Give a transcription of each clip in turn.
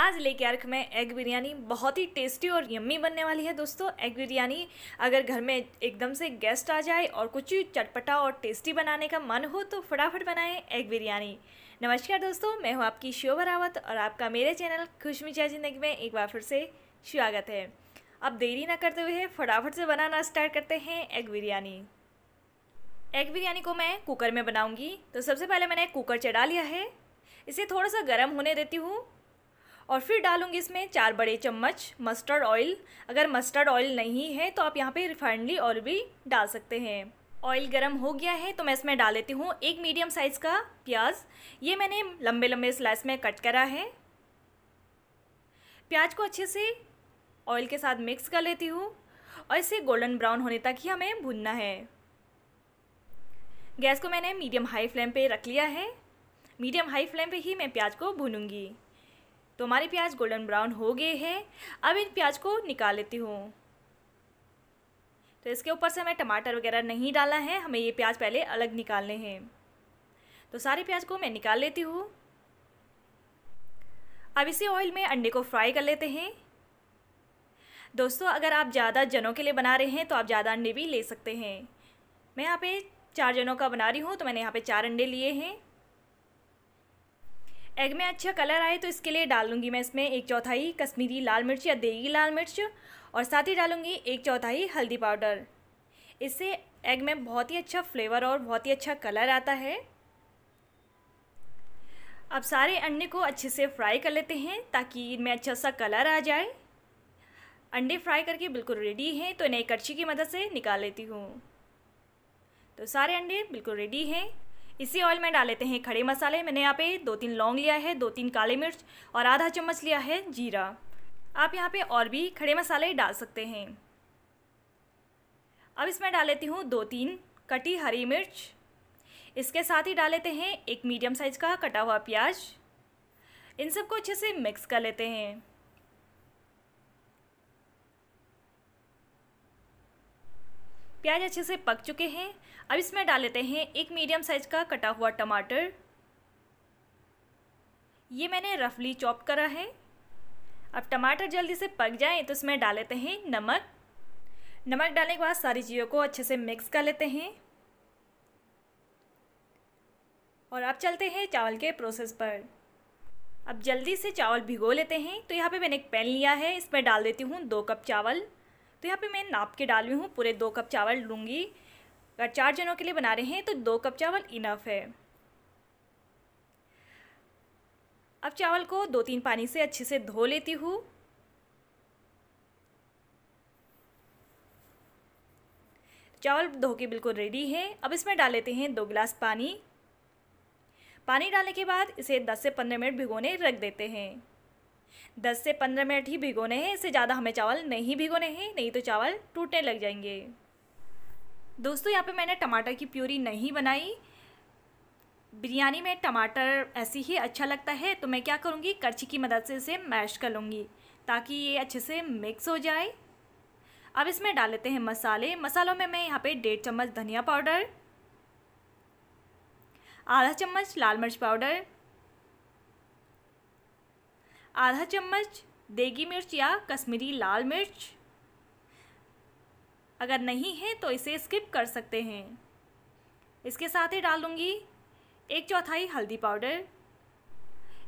आज लेके रखा मैं एग बिरयानी बहुत ही टेस्टी और यम्मी बनने वाली है दोस्तों एग बिरयानी अगर घर में एकदम से गेस्ट आ जाए और कुछ चटपटा और टेस्टी बनाने का मन हो तो फटाफट बनाएं एग बिरयानी नमस्कार दोस्तों मैं हूँ आपकी शोभा रावत और आपका मेरे चैनल खुश जिंदगी में एक बार फिर से स्वागत है अब देरी ना करते हुए फटाफट से बनाना स्टार्ट करते हैं एग बिरयानी एग बिरयानी को मैं कुकर में बनाऊंगी तो सबसे पहले मैंने कुकर चढ़ा लिया है इसे थोड़ा सा गर्म होने देती हूँ और फिर डालूँगी इसमें चार बड़े चम्मच मस्टर्ड ऑयल अगर मस्टर्ड ऑयल नहीं है तो आप यहाँ पे रिफाइंडली ऑयल भी डाल सकते हैं ऑयल गरम हो गया है तो मैं इसमें डाल लेती हूँ एक मीडियम साइज़ का प्याज ये मैंने लंबे लंबे स्लाइस में कट करा है प्याज को अच्छे से ऑयल के साथ मिक्स कर लेती हूँ और इसे गोल्डन ब्राउन होने तक ही हमें भूनना है गैस को मैंने मीडियम हाई फ्लेम पे रख लिया है मीडियम हाई फ्लेम पे ही मैं प्याज को भूनूंगी तो हमारे प्याज गोल्डन ब्राउन हो गए हैं अब इन प्याज को निकाल लेती हूँ तो इसके ऊपर से हमें टमाटर वगैरह नहीं डालना है हमें ये प्याज पहले अलग निकालने हैं तो सारे प्याज को मैं निकाल लेती हूँ अब इसी ऑयल में अंडे को फ्राई कर लेते हैं दोस्तों अगर आप ज़्यादा जनों के लिए बना रहे हैं तो आप ज़्यादा अंडे भी ले सकते हैं मैं यहाँ पे चार जनों का बना रही हूँ तो मैंने यहाँ पे चार अंडे लिए हैं एग में अच्छा कलर आए तो इसके लिए डाल लूँगी मैं इसमें एक चौथाई कश्मीरी लाल मिर्च या देगी लाल मिर्च और साथ ही डालूँगी एक चौथाई हल्दी पाउडर इससे एग में बहुत ही अच्छा फ्लेवर और बहुत ही अच्छा कलर आता है अब सारे अंडे को अच्छे से फ्राई कर लेते हैं ताकि इनमें अच्छा सा कलर आ जाए अंडे फ्राई करके बिल्कुल रेडी हैं तो इन्हें करछी की मदद से निकाल लेती हूँ तो सारे अंडे बिल्कुल रेडी हैं इसी ऑयल में डाल लेते हैं खड़े मसाले मैंने यहाँ पे दो तीन लौंग लिया है दो तीन काले मिर्च और आधा चम्मच लिया है जीरा आप यहाँ पे और भी खड़े मसाले डाल सकते हैं अब इसमें डाल लेती हूँ दो तीन कटी हरी मिर्च इसके साथ ही डाल लेते हैं एक मीडियम साइज़ का कटा हुआ प्याज इन सबको अच्छे से मिक्स कर लेते हैं प्याज अच्छे से पक चुके हैं अब इसमें डाल लेते हैं एक मीडियम साइज का कटा हुआ टमाटर ये मैंने रफली चॉप करा है अब टमाटर जल्दी से पक जाए तो इसमें डाल लेते हैं नमक नमक डालने के बाद सारी चीज़ों को अच्छे से मिक्स कर लेते हैं और अब चलते हैं चावल के प्रोसेस पर अब जल्दी से चावल भिगो लेते हैं तो यहाँ पे मैंने एक पैन लिया है इसमें डाल देती हूँ दो कप चावल तो यहाँ पे मैं नाप के डाल रही हूँ पूरे दो कप चावल लूँगी अगर चार जनों के लिए बना रहे हैं तो दो कप चावल इनफ है अब चावल को दो तीन पानी से अच्छे से धो लेती हूँ चावल धो के बिल्कुल रेडी है अब इसमें डाल लेते हैं दो गिलास पानी पानी डालने के बाद इसे 10 से 15 मिनट भिगोने रख देते हैं 10 से 15 मिनट ही भिगोने हैं इससे ज़्यादा हमें चावल नहीं भिगोने हैं नहीं तो चावल टूटने लग जाएंगे दोस्तों यहाँ पे मैंने टमाटर की प्यूरी नहीं बनाई बिरयानी में टमाटर ऐसे ही अच्छा लगता है तो मैं क्या करूँगी करछी की मदद से इसे मैश कर लूँगी ताकि ये अच्छे से मिक्स हो जाए अब इसमें डाल लेते हैं मसाले मसालों में मैं यहाँ पर डेढ़ चम्मच धनिया पाउडर आधा चम्मच लाल मिर्च पाउडर आधा चम्मच देगी मिर्च या कश्मीरी लाल मिर्च अगर नहीं है तो इसे स्किप कर सकते हैं इसके साथ ही डाल दूँगी एक चौथाई हल्दी पाउडर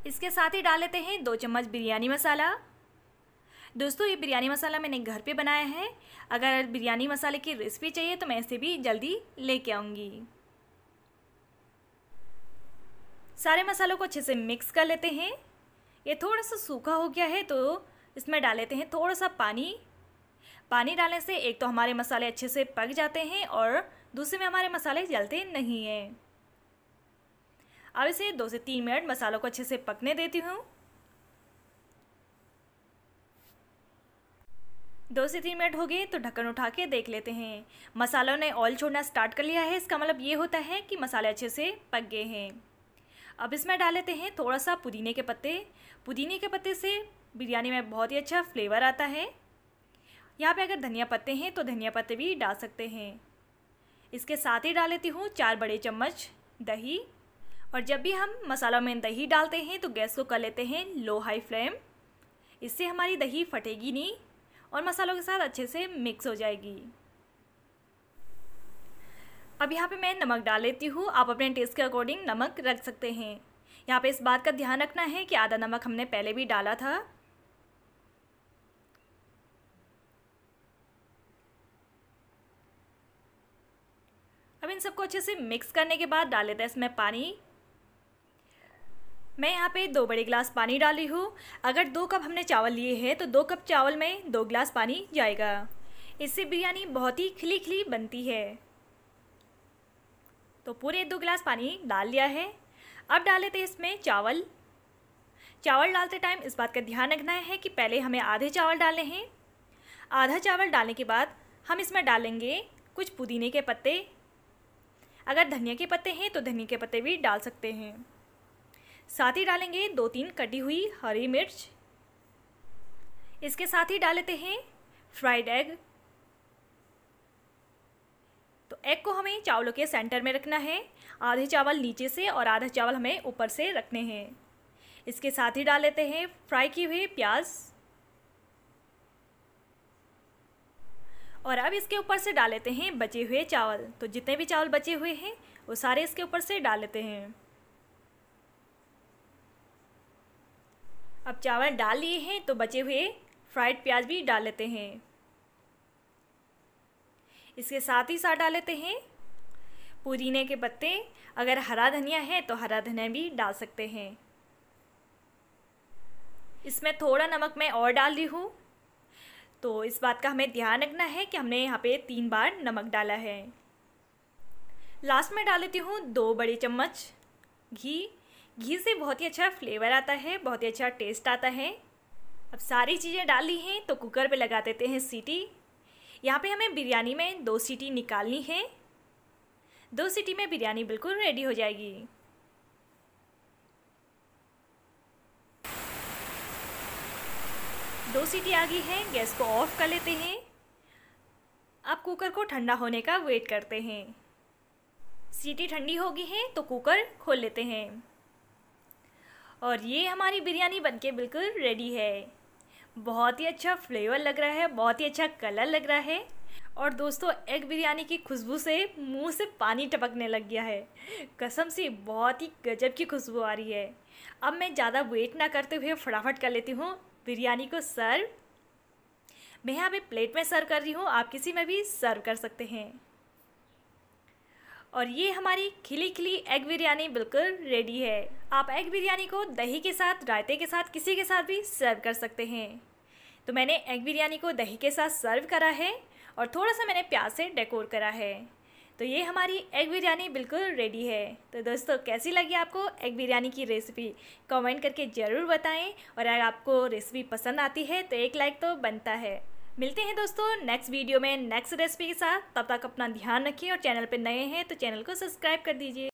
इसके साथ ही डाल लेते हैं दो चम्मच बिरयानी मसाला दोस्तों ये बिरयानी मसाला मैंने घर पे बनाया है अगर बिरयानी मसाले की रेसिपी चाहिए तो मैं इसे भी जल्दी लेके आऊँगी सारे मसालों को अच्छे से मिक्स कर लेते हैं ये थोड़ा सा सूखा हो गया है तो इसमें डाल लेते हैं थोड़ा सा पानी पानी डालने से एक तो हमारे मसाले अच्छे से पक जाते हैं और दूसरे में हमारे मसाले जलते नहीं हैं अब इसे दो से तीन मिनट मसालों को अच्छे से पकने देती हूँ दो से तीन मिनट हो गए तो ढक्कन उठा के देख लेते हैं मसालों ने ऑयल छोड़ना स्टार्ट कर लिया है इसका मतलब ये होता है कि मसाले अच्छे से पक गए हैं अब इसमें डाल लेते हैं थोड़ा सा पुदीने के पत्ते पुदीने के पत्ते से बिरयानी में बहुत ही अच्छा फ्लेवर आता है यहाँ पे अगर धनिया पत्ते हैं तो धनिया पत्ते भी डाल सकते हैं इसके साथ ही डाल लेती हूँ चार बड़े चम्मच दही और जब भी हम मसाला में दही डालते हैं तो गैस को कर लेते हैं लो हाई फ्लेम इससे हमारी दही फटेगी नहीं और मसालों के साथ अच्छे से मिक्स हो जाएगी अब यहाँ पे मैं नमक डाल लेती हूँ आप अपने टेस्ट के अकॉर्डिंग नमक रख सकते हैं यहाँ पे इस बात का ध्यान रखना है कि आधा नमक हमने पहले भी डाला था अब इन सबको अच्छे से मिक्स करने के बाद डाल लेते हैं इसमें पानी मैं यहाँ पे दो बड़े गिलास पानी डाली हूँ अगर दो कप हमने चावल लिए हैं तो दो कप चावल में दो गिलास पानी जाएगा इससे बिरयानी बहुत ही खिली खिली बनती है तो पूरे दो गिलास पानी डाल लिया है अब डाल लेते हैं इसमें चावल चावल डालते टाइम इस बात का ध्यान रखना है कि पहले हमें आधे चावल डालने हैं आधा चावल डालने के बाद हम इसमें डालेंगे कुछ पुदीने के पत्ते अगर धनिया के पत्ते हैं तो धनिया के पत्ते भी डाल सकते हैं साथ ही डालेंगे दो तीन कटी हुई हरी मिर्च इसके साथ ही डाल लेते हैं फ्राइड एग एग को हमें चावलों के सेंटर में रखना है आधे चावल नीचे से और आधा चावल हमें ऊपर से रखने हैं इसके साथ ही डाल लेते हैं फ्राई किए हुए प्याज और अब इसके ऊपर से डाल लेते हैं बचे हुए चावल तो जितने भी चावल बचे हुए हैं वो सारे इसके ऊपर से डाल लेते हैं अब चावल डाल लिए हैं तो बचे हुए फ्राइड प्याज भी डाल लेते हैं इसके साथ ही साथ डाल लेते हैं पुदीने के पत्ते अगर हरा धनिया है तो हरा धनिया भी डाल सकते हैं इसमें थोड़ा नमक मैं और डाल रही हूँ तो इस बात का हमें ध्यान रखना है कि हमने यहाँ पे तीन बार नमक डाला है लास्ट में डाल लेती हूँ दो बड़े चम्मच घी घी से बहुत ही अच्छा फ्लेवर आता है बहुत ही अच्छा टेस्ट आता है अब सारी चीज़ें डाली हैं तो कुकर पे लगा देते हैं सीटी यहाँ पे हमें बिरयानी में दो सीटी निकालनी है दो सीटी में बिरयानी बिल्कुल रेडी हो जाएगी दो सीटी आ गई है गैस को ऑफ कर लेते हैं अब कुकर को ठंडा होने का वेट करते हैं सीटी ठंडी हो गई है तो कुकर खोल लेते हैं और ये हमारी बिरयानी बनके बिल्कुल रेडी है बहुत ही अच्छा फ्लेवर लग रहा है बहुत ही अच्छा कलर लग रहा है और दोस्तों एग बिरयानी की खुशबू से मुंह से पानी टपकने लग गया है कसम से बहुत ही गजब की खुशबू आ रही है अब मैं ज़्यादा वेट ना करते हुए फटाफट कर लेती हूँ बिरयानी को सर्व मैं यहाँ पे प्लेट में सर्व कर रही हूँ आप किसी में भी सर्व कर सकते हैं और ये हमारी खिली खिली एग बिरयानी बिल्कुल रेडी है आप एग बिरयानी को दही के साथ रायते के साथ किसी के साथ भी सर्व कर सकते हैं तो मैंने एग बिरयानी को दही के साथ सर्व करा है और थोड़ा सा मैंने प्याज से डेकोर करा है तो ये हमारी एग बिरयानी बिल्कुल रेडी है तो दोस्तों कैसी लगी आपको एग बिरयानी की रेसिपी कमेंट करके ज़रूर बताएं और अगर आपको रेसिपी पसंद आती है तो एक लाइक तो बनता है मिलते हैं दोस्तों नेक्स्ट वीडियो में नेक्स्ट रेसिपी के साथ तब तक अपना ध्यान रखिए और चैनल पर नए हैं तो चैनल को सब्सक्राइब कर दीजिए